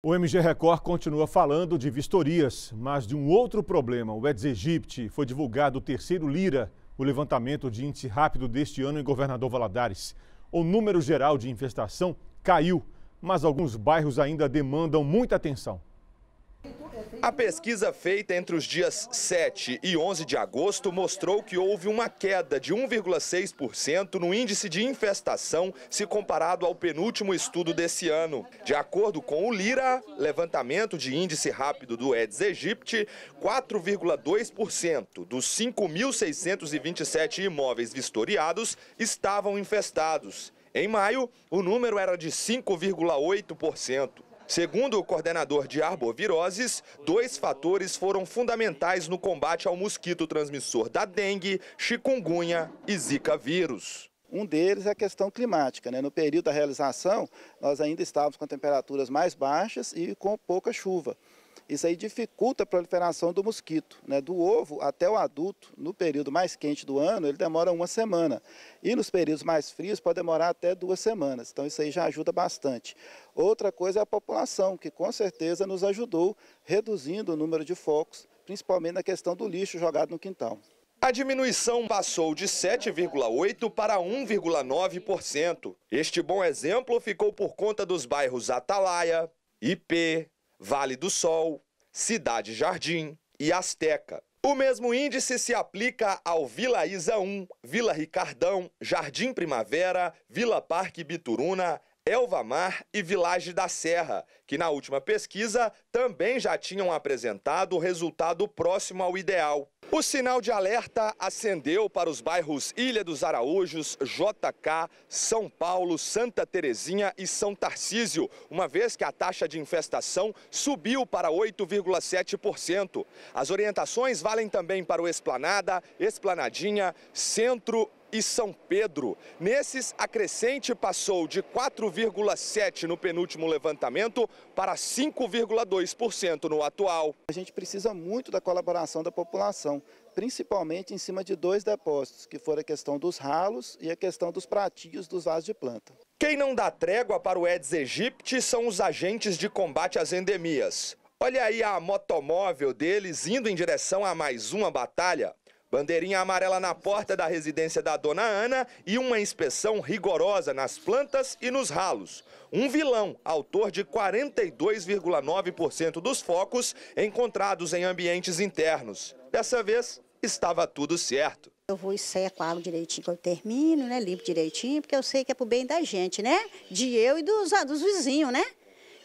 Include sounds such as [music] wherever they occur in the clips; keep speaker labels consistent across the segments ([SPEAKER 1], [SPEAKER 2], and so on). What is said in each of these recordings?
[SPEAKER 1] O MG Record continua falando de vistorias, mas de um outro problema. O Eds Egypte foi divulgado o terceiro Lira, o levantamento de índice rápido deste ano em Governador Valadares. O número geral de infestação caiu, mas alguns bairros ainda demandam muita atenção. A pesquisa feita entre os dias 7 e 11 de agosto mostrou que houve uma queda de 1,6% no índice de infestação se comparado ao penúltimo estudo desse ano. De acordo com o Lira, levantamento de índice rápido do Aedes aegypti, 4,2% dos 5.627 imóveis vistoriados estavam infestados. Em maio, o número era de 5,8%. Segundo o coordenador de arboviroses, dois fatores foram fundamentais no combate ao mosquito transmissor da dengue, chikungunya e zika vírus.
[SPEAKER 2] Um deles é a questão climática. Né? No período da realização, nós ainda estávamos com temperaturas mais baixas e com pouca chuva. Isso aí dificulta a proliferação do mosquito. Né? Do ovo até o adulto, no período mais quente do ano, ele demora uma semana. E nos períodos mais frios, pode demorar até duas semanas. Então, isso aí já ajuda bastante. Outra coisa é a população, que com certeza nos ajudou, reduzindo o número de focos, principalmente na questão do lixo jogado no quintal.
[SPEAKER 1] A diminuição passou de 7,8% para 1,9%. Este bom exemplo ficou por conta dos bairros Atalaia, IP, Vale do Sol, Cidade Jardim e Azteca. O mesmo índice se aplica ao Vila Isa 1, Vila Ricardão, Jardim Primavera, Vila Parque Bituruna, Elvamar e Vilagem da Serra, que na última pesquisa também já tinham apresentado resultado próximo ao ideal. O sinal de alerta acendeu para os bairros Ilha dos Araújos, JK, São Paulo, Santa Terezinha e São Tarcísio, uma vez que a taxa de infestação subiu para 8,7%. As orientações valem também para o Esplanada, Esplanadinha, Centro e São Pedro. Nesses, a crescente passou de 4,7% no penúltimo levantamento para 5,2% no atual.
[SPEAKER 2] A gente precisa muito da colaboração da população, principalmente em cima de dois depósitos, que foram a questão dos ralos e a questão dos pratinhos dos vasos de planta.
[SPEAKER 1] Quem não dá trégua para o Eds aegypti são os agentes de combate às endemias. Olha aí a motomóvel deles indo em direção a mais uma batalha. Bandeirinha amarela na porta da residência da dona Ana e uma inspeção rigorosa nas plantas e nos ralos. Um vilão, autor de 42,9% dos focos encontrados em ambientes internos. Dessa vez, estava tudo certo. Eu vou e seco a água direitinho quando termino, né? Limpo direitinho, porque eu sei que é pro bem da gente, né? De eu e dos, ah, dos vizinhos, né?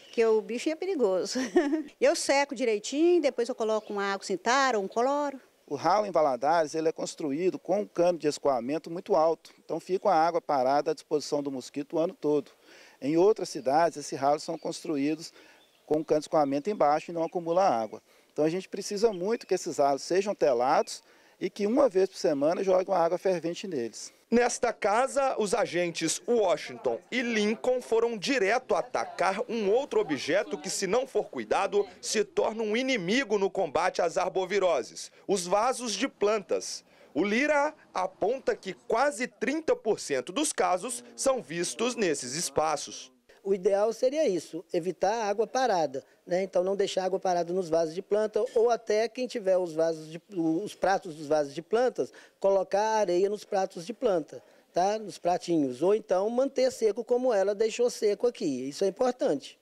[SPEAKER 1] Porque o bicho é
[SPEAKER 2] perigoso. [laughs] eu seco direitinho, depois eu coloco uma água sintar assim, ou um cloro. O ralo em Valadares ele é construído com um cano de escoamento muito alto, então fica a água parada à disposição do mosquito o ano todo. Em outras cidades, esses ralos são construídos com um cano de escoamento embaixo e não acumula água. Então a gente precisa muito que esses ralos sejam telados e que uma vez por semana jogue uma água fervente neles.
[SPEAKER 1] Nesta casa, os agentes Washington e Lincoln foram direto atacar um outro objeto que, se não for cuidado, se torna um inimigo no combate às arboviroses, os vasos de plantas. O Lira aponta que quase 30% dos casos são vistos nesses espaços. O ideal seria isso, evitar água parada, né? Então não deixar água parada nos vasos de planta ou até quem tiver os vasos de, os pratos dos vasos de plantas, colocar areia nos pratos de planta. Tá? Nos pratinhos, ou então manter seco como ela deixou seco aqui. Isso é importante.